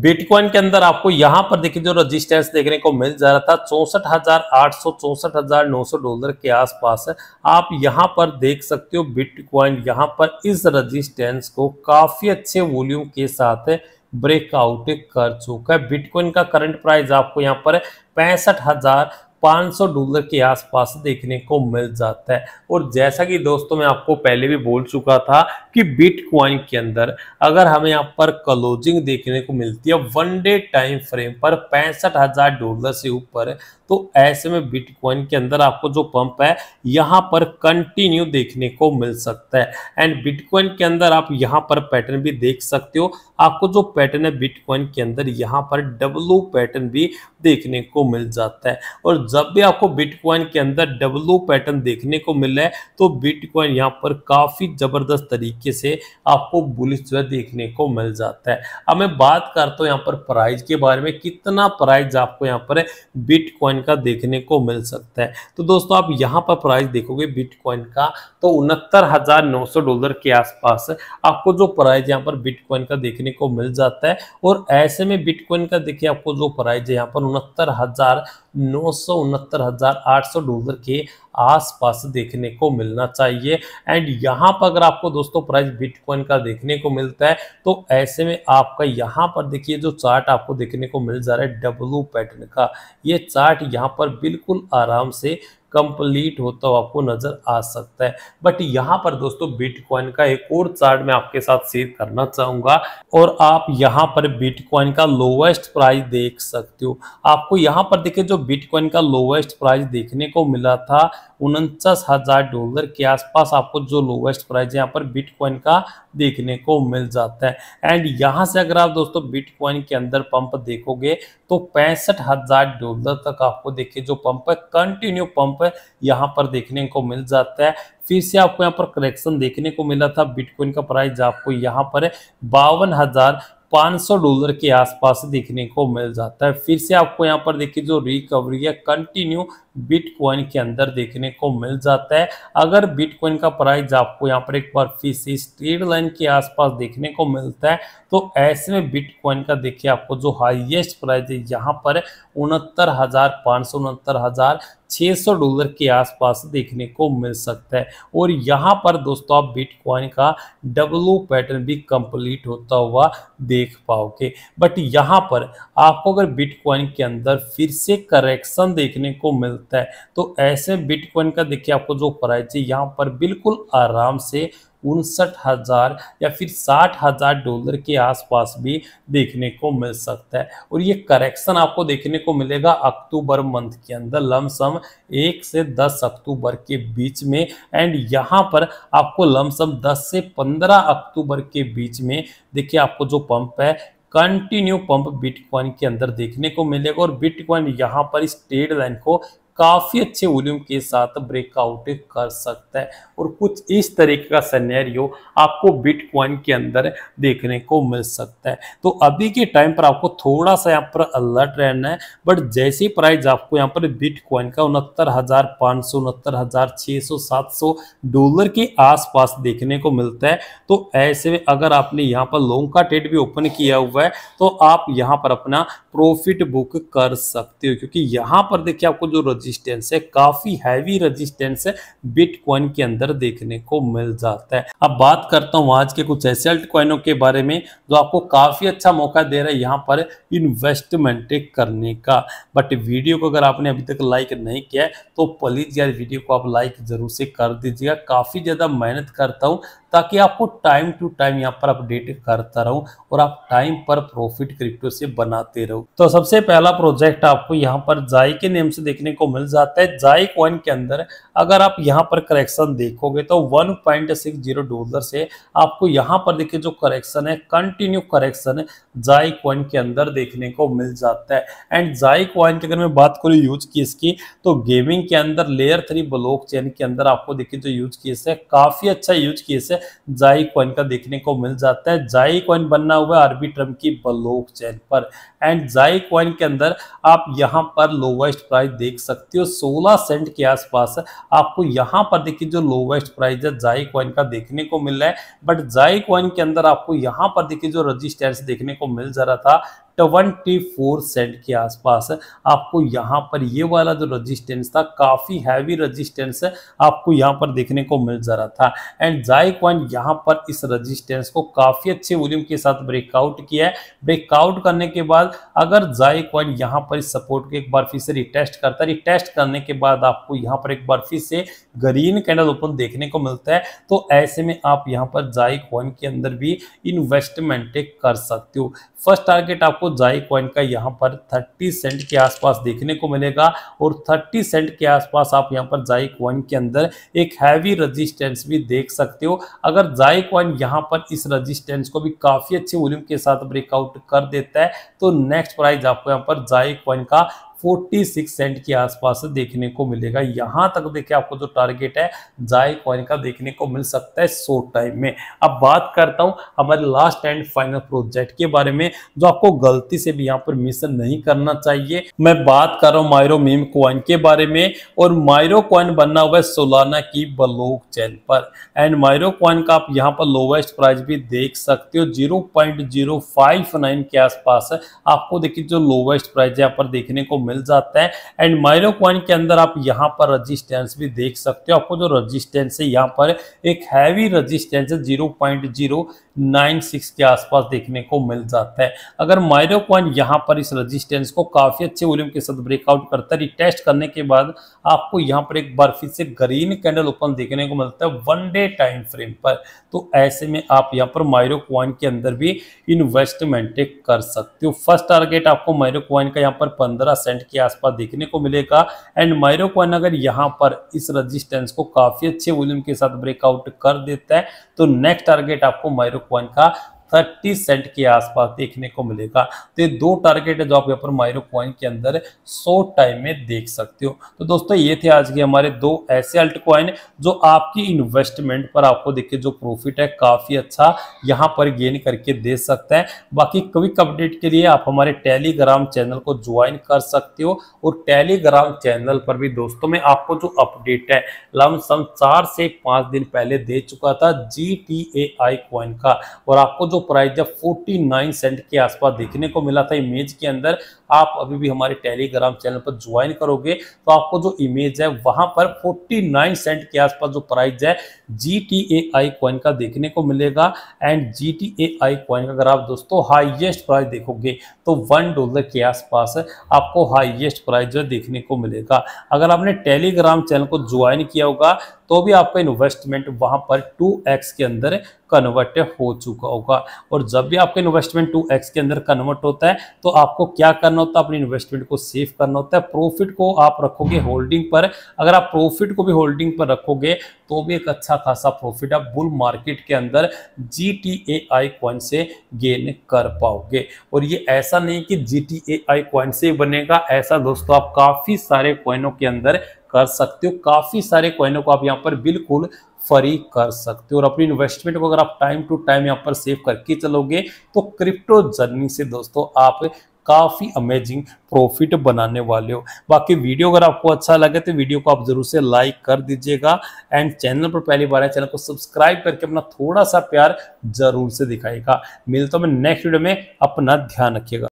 bitcoin के अंदर आपको यहां पर देखिए जो रेजिस्टेंस देखने को मिल जा रहा था चौसठ हजार आठ सौ चौसठ हजार नौ सौ डॉलर के आसपास है आप यहां पर देख सकते हो बिटकॉइन यहां पर इस रेजिस्टेंस को काफी अच्छे वॉल्यूम के साथ ब्रेकआउट कर चुका है बिटकॉइन का करंट प्राइस आपको यहां पर पैंसठ हजार 500 डॉलर के आसपास देखने को मिल जाता है और जैसा कि दोस्तों मैं आपको पहले भी बोल चुका था कि बिटकॉइन के अंदर अगर हमें यहाँ पर क्लोजिंग देखने को मिलती है वन डे टाइम फ्रेम पर पैंसठ हजार डॉलर से ऊपर तो ऐसे में बिटकॉइन के अंदर आपको जो पंप है यहाँ पर कंटिन्यू देखने को मिल सकता है एंड बिटकॉइन के अंदर आप यहाँ पर पैटर्न भी देख सकते हो आपको जो पैटर्न है बिटकॉइन के अंदर यहाँ पर डब्लू पैटर्न भी देखने को मिल जाता है और जब भी आपको बिटकॉइन के अंदर डब्लू पैटर्न देखने को मिल रहा है तो बिटकॉइन यहाँ पर काफ़ी ज़बरदस्त तरीके से आपको बुलिस जो है देखने को मिल जाता है अब मैं बात करता हूँ यहाँ पर प्राइज के बारे में कितना प्राइज आपको यहाँ पर बिटकॉइन का देखने को मिल सकता है तो दोस्तों आप यहाँ पर प्राइस देखोगे बिटकॉइन का तो उनहत्तर डॉलर के आसपास आपको जो प्राइस यहाँ पर बिटकॉइन का देखने को मिल जाता है और ऐसे में बिटकॉइन का देखिए आपको जो प्राइस है यहाँ पर उनहत्तर उनहत्तर डॉलर के आसपास देखने को मिलना चाहिए एंड यहाँ पर अगर आपको दोस्तों प्राइस बिटकॉइन का देखने को मिलता है तो ऐसे में आपका यहाँ पर देखिए जो चार्ट आपको देखने को मिल जा रहा है डब्लू पैटर्न का ये चार्ट यहाँ पर बिल्कुल आराम से कंप्लीट होता हुआ आपको नजर आ सकता है बट यहाँ पर दोस्तों बिटकॉइन का एक और चार्ट मैं आपके साथ शेयर करना चाहूंगा और आप यहाँ पर बिटकॉइन का लोवेस्ट प्राइस देख सकते हो आपको यहाँ पर देखिए जो बिटकॉइन का लोवेस्ट प्राइस देखने को मिला था उनचास हज़ार डॉलर के आसपास आपको जो लोवेस्ट प्राइस यहाँ पर बिटकॉइन का देखने को मिल जाता है एंड यहाँ से अगर आप दोस्तों बिटकॉइन के अंदर पंप देखोगे तो पैंसठ हज़ार डॉलर तक आपको देखिए जो पंप है कंटिन्यू पंप है यहाँ पर देखने को मिल जाता है फिर से आपको यहाँ पर करेक्शन देखने को मिला था बिटकॉइन का प्राइस आपको यहाँ पर बावन 500 डॉलर के आसपास देखने को मिल जाता है फिर से आपको यहाँ पर देखिए जो रिकवरी है कंटिन्यू बिटकॉइन के अंदर देखने को मिल जाता है अगर बिटकॉइन का प्राइस आपको यहाँ पर एक बार फिर से स्ट्रेट लाइन के आसपास देखने को मिलता है तो ऐसे में बिटकॉइन का देखिए आपको जो हाईएस्ट प्राइस है यहाँ पर उनहत्तर हज़ार पाँच सौ उनहत्तर हज़ार सौ डॉलर के आसपास देखने को मिल सकता है और यहाँ पर दोस्तों आप बिटकॉइन का डब्लू पैटर्न भी कंप्लीट होता हुआ देख पाओगे बट यहाँ पर आपको अगर बिटकॉइन के अंदर फिर से करेक्शन देखने को मिल सकता है तो ऐसे बिटकॉइन का देखिए आपको जो प्राइस है यहाँ पर बिल्कुल आराम से उनसठ हज़ार या फिर साठ हज़ार डॉलर के आसपास भी देखने को मिल सकता है और ये करेक्शन आपको देखने को मिलेगा अक्टूबर मंथ के अंदर लमसम एक से दस अक्टूबर के बीच में एंड यहाँ पर आपको लमसम दस से पंद्रह अक्टूबर के बीच में देखिए आपको जो पंप है कंटिन्यू पंप बिटकॉइन के अंदर देखने को मिलेगा और बिटकॉइन यहाँ पर इस ट्रेड लाइन को काफ़ी अच्छे वॉल्यूम के साथ ब्रेकआउट कर सकता है और कुछ इस तरीके का सन्नेरियो आपको बिटकॉइन के अंदर देखने को मिल सकता है तो अभी के टाइम पर आपको थोड़ा सा यहाँ पर अलर्ट रहना है बट जैसे प्राइस आपको यहाँ पर बिटकॉइन का उनहत्तर हज़ार पाँच सौ उनहत्तर हज़ार छः सौ सात सौ डॉलर के आसपास देखने को मिलता है तो ऐसे में अगर आपने यहाँ पर लॉन्ग का ट्रेड भी ओपन किया हुआ है तो आप यहाँ पर अपना प्रॉफिट बुक कर सकते हो क्योंकि यहाँ पर देखिए आपको जो रजिस्टेंस है काफी हैवी रजिस्टेंस है बिटकॉइन के अंदर देखने को मिल जाता है अब बात करता हूँ आज के कुछ ऐसे अल्ट कॉइनों के बारे में जो आपको काफी अच्छा मौका दे रहा है यहाँ पर इन्वेस्टमेंट करने का बट वीडियो को अगर आपने अभी तक लाइक नहीं किया है तो प्लीज यार वीडियो को आप लाइक जरूर से कर दीजिएगा काफी ज्यादा मेहनत करता हूँ ताकि आपको टाइम टू टाइम यहाँ पर अपडेट करता रहूँ और आप टाइम पर प्रॉफिट क्रिप्टो से बनाते रहो तो सबसे पहला प्रोजेक्ट आपको यहाँ पर जाई के नेम से देखने को मिल जाता है जाई कॉइन के अंदर अगर आप यहाँ पर करेक्शन देखोगे तो जीरो डॉलर से आपको यहाँ पर देखिए जो करेक्शन है कंटिन्यू करेक्शन जाई कॉइन के अंदर देखने को मिल जाता है एंड जाई कॉइन की अगर मैं बात करूँ यूज केस की तो गेमिंग के अंदर लेयर थ्री ब्लॉक चेन के अंदर आपको देखिए जो यूज केस है काफी अच्छा यूज केस है जाई कॉइन का देखने को मिल जाता है जाई कॉइन बनना हुआ आरबी ट्रम की ब्लॉक चैन पर एंड जाई कॉइन के अंदर आप यहाँ पर लोवेस्ट प्राइस देख सकते हो 16 सेंट के आसपास आपको यहाँ पर देखिए जो लोवेस्ट प्राइस है जाई कॉइन का देखने को मिल रहा है बट जाई कॉइन के अंदर आपको यहाँ पर देखिए जो रजिस्टेंस देखने को मिल जा रहा था ट्वेंटी फोर सेंट के आसपास आपको यहाँ पर ये वाला जो रजिस्टेंस था काफ़ी हैवी रजिस्टेंस है आपको यहाँ पर देखने को मिल जा रहा था एंड जाइकॉइन यहाँ पर इस रजिस्टेंस को काफ़ी अच्छे वॉल्यूम के साथ ब्रेकआउट किया है ब्रेकआउट करने के बाद अगर जाइकॉइन यहाँ पर इस सपोर्ट को एक बार फिर से रिटेस्ट करता है रिटेस्ट करने के बाद आपको यहाँ पर एक बार फिर से ग्रीन कैंडल ओपन देखने को मिलता है तो ऐसे में आप यहाँ पर जाइकॉइन के अंदर भी इन्वेस्टमेंट कर सकते हो फर्स्ट टारगेट आपको आपको जाई कॉइन का यहाँ पर 30 सेंट के आसपास देखने को मिलेगा और 30 सेंट के आसपास आप यहाँ पर जाई कॉइन के अंदर एक हैवी रजिस्टेंस भी देख सकते हो अगर जाई कॉइन यहाँ पर इस रजिस्टेंस को भी काफ़ी अच्छे वॉल्यूम के साथ ब्रेकआउट कर देता है तो नेक्स्ट प्राइज आपको यहाँ पर जाई कॉइन का 46 सेंट के आसपास देखने को मिलेगा यहां तक देखिए आपको जो टारगेट है जाय कॉइन का देखने को मिल सकता है शोर्ट टाइम में अब बात करता हूं हमारे लास्ट एंड फाइनल प्रोजेक्ट के बारे में जो आपको गलती से भी यहां पर मिस नहीं करना चाहिए मैं बात कर रहा हूं माइरो मीम कॉइन के बारे में और माइरो कॉइन बनना हुआ है सोलाना की बलोक चैन पर एंड माइरो कॉइन का आप यहाँ पर लोवेस्ट प्राइस भी देख सकते हो जीरो के आसपास आपको देखिए जो लोवेस्ट प्राइस यहाँ पर देखने को मिल मिल जाता है एंड माइलो कॉइन के अंदर आप यहाँ पर रजिस्टेंस भी देख सकते हो आपको जो रजिस्टेंस है यहाँ पर एक हैवी रजिस्टेंस है zero point zero nine six के आसपास देखने को मिल जाता है अगर माइलो कॉइन यहाँ पर इस रजिस्टेंस को काफ़ी अच्छे वॉल्यूम के साथ ब्रेकआउट करता है रिटेस्ट करने के बाद आपको यहाँ पर एक बार फिर से ग्रीन कैंडल ओपन देखने को मिलता है वन डे टाइम फ्रेम पर तो ऐसे में आप यहाँ पर माइरो क्वाइन के अंदर भी इन्वेस्टमेंट कर सकते हो फर्स्ट टारगेट आपको माइरो क्वाइन का यहाँ पर पंद्रह सेंट परसेंट के आसपास देखने को मिलेगा एंड मायरोक्वान अगर यहाँ पर इस रजिस्टेंस को काफ़ी अच्छे वॉल्यूम के साथ ब्रेकआउट कर देता है तो नेक्स्ट टारगेट आपको मायरोक्वान का थर्टी सेंट के आसपास देखने को मिलेगा तो ये दो टारगेट है जो आप यहाँ पर माइरो कॉइन के अंदर सो टाइम में देख सकते हो तो दोस्तों ये थे आज के हमारे दो ऐसे अल्ट कॉइन जो आपकी इन्वेस्टमेंट पर आपको देखिए जो प्रॉफिट है काफी अच्छा यहाँ पर गेन करके दे सकते हैं बाकी क्विक अपडेट के लिए आप हमारे टेलीग्राम चैनल को ज्वाइन कर सकते हो और टेलीग्राम चैनल पर भी दोस्तों में आपको जो अपडेट है लमसम चार से पांच दिन पहले दे चुका था जी टी ए आई कॉइन का और आपको जो प्राइस जब 49 सेंट के आसपास देखने को मिला था इमेज के अंदर आप अभी भी हमारे टेलीग्राम चैनल पर ज्वाइन करोगे तो आपको जो इमेज है वहां पर 49 सेंट के आसपास जो प्राइस है जी टी ए आई कॉइन का देखने को मिलेगा and G T A I coin का अगर आप दोस्तों हाईएस्ट प्राइस देखोगे तो वन डॉलर के आसपास आपको हाईएस्ट प्राइस जो देखने को मिलेगा अगर आपने टेलीग्राम चैनल को ज्वाइन किया होगा तो भी आपका इन्वेस्टमेंट वहां पर 2x के अंदर कन्वर्ट हो चुका होगा और जब भी आपका इन्वेस्टमेंट टू एक्स के अंदर कन्वर्ट होता है तो आपको क्या करना होता है अपने इन्वेस्टमेंट को सेव करना होता है प्रॉफिट को आप रखोगे होल्डिंग पर अगर आप प्रॉफिट को भी होल्डिंग पर रखोगे तो भी एक अच्छा खासा प्रॉफिट आप बुल मार्केट के अंदर G T A I coin से गेन कर पाओगे और ये ऐसा नहीं कि जी टी ए आई कॉइन से बनेगा ऐसा दोस्तों आप काफ़ी सारे कॉइनों के अंदर कर सकते हो काफ़ी सारे कॉइनों को आप यहाँ पर बिल्कुल फ्री कर सकते हो और अपनी इन्वेस्टमेंट को अगर आप टाइम टू टाइम यहाँ पर सेव करके चलोगे तो क्रिप्टो जर्नी से दोस्तों आप काफ़ी अमेजिंग प्रॉफिट बनाने वाले हो बाकी वीडियो अगर आपको अच्छा लगे तो वीडियो को आप जरूर से लाइक कर दीजिएगा एंड चैनल पर पहली बार है चैनल को सब्सक्राइब करके अपना थोड़ा सा प्यार जरूर से दिखाएगा मिलता तो मैं नेक्स्ट वीडियो में अपना ध्यान रखिएगा